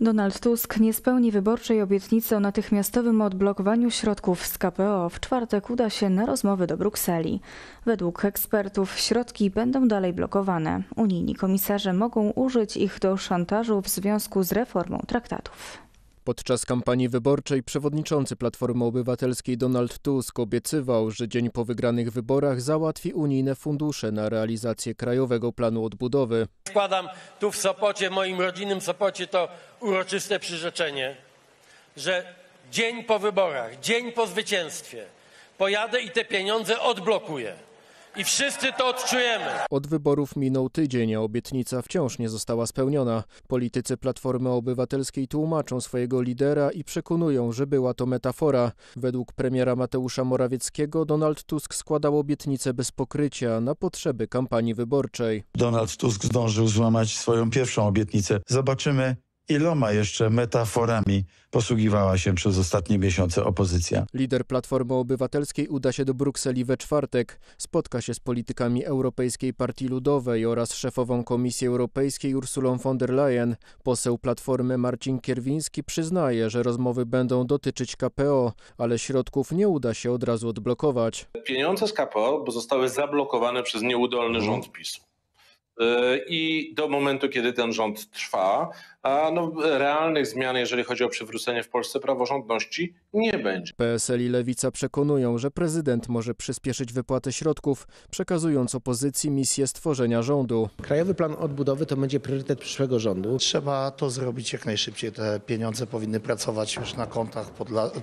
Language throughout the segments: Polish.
Donald Tusk nie spełni wyborczej obietnicy o natychmiastowym odblokowaniu środków z KPO. W czwartek uda się na rozmowy do Brukseli. Według ekspertów środki będą dalej blokowane. Unijni komisarze mogą użyć ich do szantażu w związku z reformą traktatów. Podczas kampanii wyborczej przewodniczący Platformy Obywatelskiej Donald Tusk obiecywał, że dzień po wygranych wyborach załatwi unijne fundusze na realizację Krajowego Planu Odbudowy. Składam tu w Sopocie, moim rodzinnym Sopocie, to uroczyste przyrzeczenie, że dzień po wyborach, dzień po zwycięstwie pojadę i te pieniądze odblokuję i wszyscy to odczujemy. Od wyborów minął tydzień, a obietnica wciąż nie została spełniona. Politycy Platformy Obywatelskiej tłumaczą swojego lidera i przekonują, że była to metafora. Według premiera Mateusza Morawieckiego Donald Tusk składał obietnicę bez pokrycia na potrzeby kampanii wyborczej. Donald Tusk zdążył złamać swoją pierwszą obietnicę. Zobaczymy, Iloma jeszcze metaforami posługiwała się przez ostatnie miesiące opozycja? Lider Platformy Obywatelskiej uda się do Brukseli we czwartek. Spotka się z politykami Europejskiej Partii Ludowej oraz szefową Komisji Europejskiej Ursulą von der Leyen. Poseł Platformy Marcin Kierwiński przyznaje, że rozmowy będą dotyczyć KPO, ale środków nie uda się od razu odblokować. Pieniądze z KPO zostały zablokowane przez nieudolny mhm. rząd PiS. Y, i do momentu, kiedy ten rząd trwa, no, realnych zmian, jeżeli chodzi o przywrócenie w Polsce praworządności, nie będzie. PSL i Lewica przekonują, że prezydent może przyspieszyć wypłatę środków, przekazując opozycji misję stworzenia rządu. Krajowy plan odbudowy to będzie priorytet przyszłego rządu. Trzeba to zrobić jak najszybciej. Te pieniądze powinny pracować już na kontach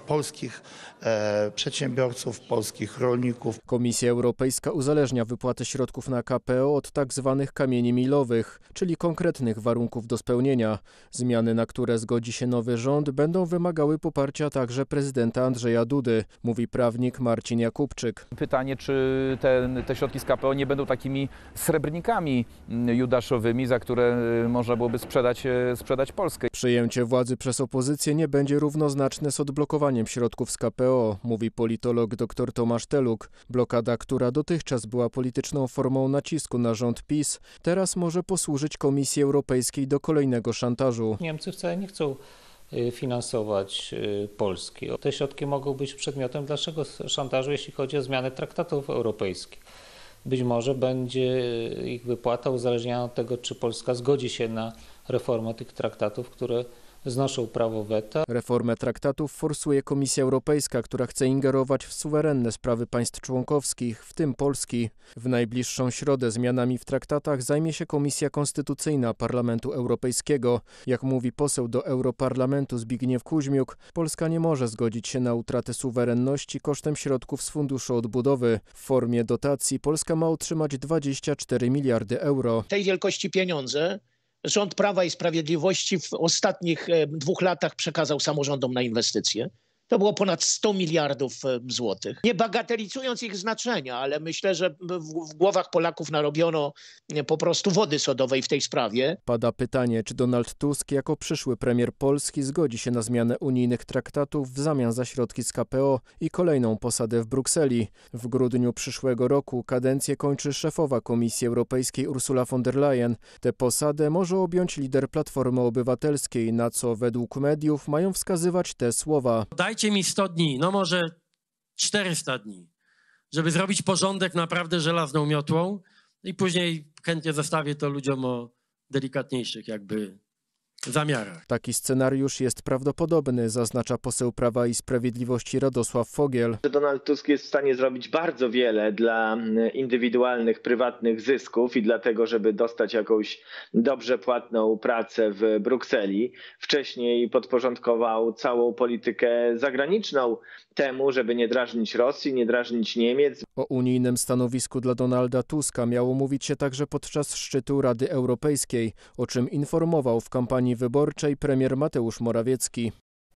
polskich e, przedsiębiorców, polskich rolników. Komisja Europejska uzależnia wypłatę środków na KPO od tak zwanych kamieni milowych, czyli konkretnych warunków do spełnienia. Zmiany, na które zgodzi się nowy rząd, będą wymagały poparcia także prezydenta Andrzeja Dudy, mówi prawnik Marcin Jakubczyk. Pytanie, czy te, te środki z KPO nie będą takimi srebrnikami judaszowymi, za które y, można byłoby sprzedać, y, sprzedać Polskę. Przyjęcie władzy przez opozycję nie będzie równoznaczne z odblokowaniem środków z KPO, mówi politolog dr Tomasz Teluk. Blokada, która dotychczas była polityczną formą nacisku na rząd PiS, Teraz może posłużyć Komisji Europejskiej do kolejnego szantażu. Niemcy wcale nie chcą y, finansować y, Polski. Te środki mogą być przedmiotem dalszego szantażu, jeśli chodzi o zmianę traktatów europejskich. Być może będzie y, ich wypłata uzależniona od tego, czy Polska zgodzi się na reformę tych traktatów, które znoszą prawo weta. Reformę traktatów forsuje Komisja Europejska, która chce ingerować w suwerenne sprawy państw członkowskich, w tym Polski. W najbliższą środę zmianami w traktatach zajmie się Komisja Konstytucyjna Parlamentu Europejskiego. Jak mówi poseł do Europarlamentu Zbigniew Kuźmiuk, Polska nie może zgodzić się na utratę suwerenności kosztem środków z Funduszu Odbudowy. W formie dotacji Polska ma otrzymać 24 miliardy euro. Tej wielkości pieniądze rząd Prawa i Sprawiedliwości w ostatnich dwóch latach przekazał samorządom na inwestycje. To było ponad 100 miliardów e, złotych. Nie bagatelizując ich znaczenia, ale myślę, że w, w głowach Polaków narobiono e, po prostu wody sodowej w tej sprawie. Pada pytanie, czy Donald Tusk jako przyszły premier Polski zgodzi się na zmianę unijnych traktatów w zamian za środki z KPO i kolejną posadę w Brukseli. W grudniu przyszłego roku kadencję kończy szefowa Komisji Europejskiej Ursula von der Leyen. Tę posadę może objąć lider Platformy Obywatelskiej, na co według mediów mają wskazywać te słowa. Dajcie dacie mi 100 dni, no może 400 dni, żeby zrobić porządek naprawdę żelazną miotłą i później chętnie zostawię to ludziom o delikatniejszych jakby zamiarach. Taki scenariusz jest prawdopodobny, zaznacza poseł Prawa i Sprawiedliwości Radosław Fogiel. Donald Tusk jest w stanie zrobić bardzo wiele dla mm, indywidualnych, prywatnych zysków i dlatego, żeby dostać jakąś dobrze płatną pracę w Brukseli. Wcześniej podporządkował całą politykę zagraniczną temu, żeby nie drażnić Rosji, nie drażnić Niemiec. O unijnym stanowisku dla Donalda Tuska miało mówić się także podczas szczytu Rady Europejskiej, o czym informował w kampanii kampanii wyborczej premier Mateusz Morawiecki.